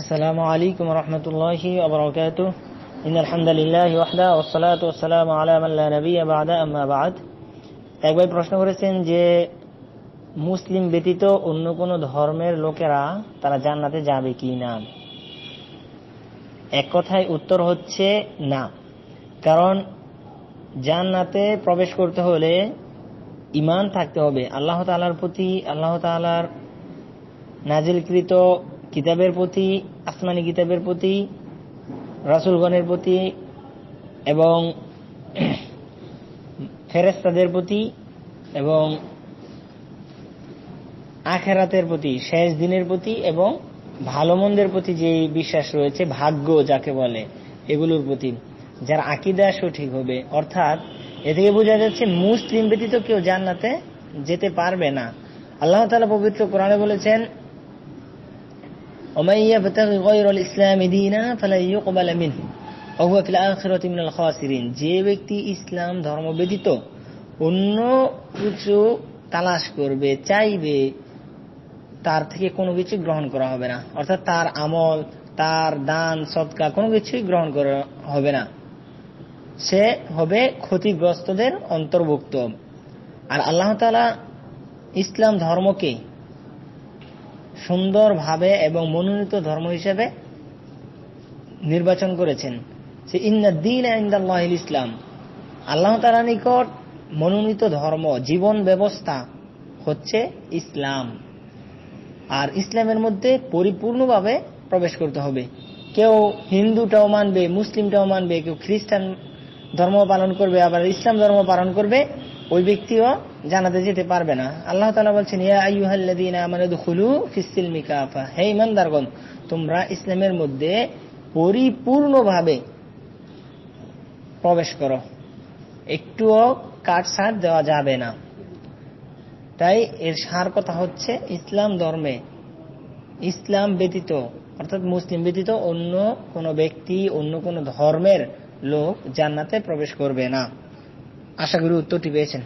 السلام عليكم ورحمة الله وبركاته إن الحمد لله وحده والصلاة والسلام على من لا نبي بعد أما بعد এক ভাই প্রশ্ন করেছেন যে মুসলিম ব্যতীত অন্য কোন ধর্মের লোকেরা তারা জান্নাতে যাবে কি না এক কথায় উত্তর হচ্ছে না কারণ জান্নাতে প্রবেশ করতে হলে ইমান থাকতে হবে আল্লাহ তালার প্রতি আল্লাহ তালার নাজিলকৃত কিতাবের প্রতি আসমানি কিতাবের প্রতি রাসুলগণের প্রতি এবং ফেরেস্তাদের প্রতি এবং আখেরাতের প্রতি শেষ দিনের প্রতি এবং ভালো মন্দের প্রতি যে বিশ্বাস রয়েছে ভাগ্য যাকে বলে এগুলোর প্রতি যার আকিদা সঠিক হবে অর্থাৎ এ থেকে বোঝা যাচ্ছে মুসলিম ব্যতীত কেউ জান্নাতে যেতে পারবে না আল্লাহ তালা পবিত্র কোরআনে বলেছেন ومن يبتغي غير الإسلام دينا فلن يقبل منه وهو في الآخرة من الخاسرين যে ব্যক্তি ইসলাম ধর্ম ব্যতীত অন্য কিছু তালাশ করবে চাইবে তার থেকে কোনো কিছু গ্রহণ করা হবে না অর্থাৎ তার আমল তার দান সৎকা কোনো কিছুই গ্রহণ করা হবে না সে হবে ক্ষতিগ্রস্তদের অন্তর্ভুক্ত আর আল্লাহ তালা ইসলাম ধর্মকে সুন্দরভাবে এবং মনোনীত ধর্ম হিসেবে নির্বাচন করেছেন সে ইন্দা দিন আইন্দাল ইসলাম আল্লাহ তালা নিকট মনোনীত ধর্ম জীবন ব্যবস্থা হচ্ছে ইসলাম আর ইসলামের মধ্যে পরিপূর্ণভাবে প্রবেশ করতে হবে কেউ হিন্দুটাও মানবে মুসলিমটাও মানবে কেউ খ্রিস্টান ধর্ম পালন করবে আবার ইসলাম ধর্ম পালন করবে ওই ব্যক্তিও জানাতে যেতে পারবে না আল্লাহ তালা বলছেন হে ইমানদারগণ তোমরা ইসলামের মধ্যে পরিপূর্ণভাবে প্রবেশ করো একটুও কাটছাট দেওয়া যাবে না তাই এর সার কথা হচ্ছে ইসলাম ধর্মে ইসলাম ব্যতীত অর্থাৎ মুসলিম ব্যতীত অন্য কোনো ব্যক্তি অন্য কোনো ধর্মের লোক জান্নাতে প্রবেশ করবে না আশা করি উত্তরটি পেয়েছেন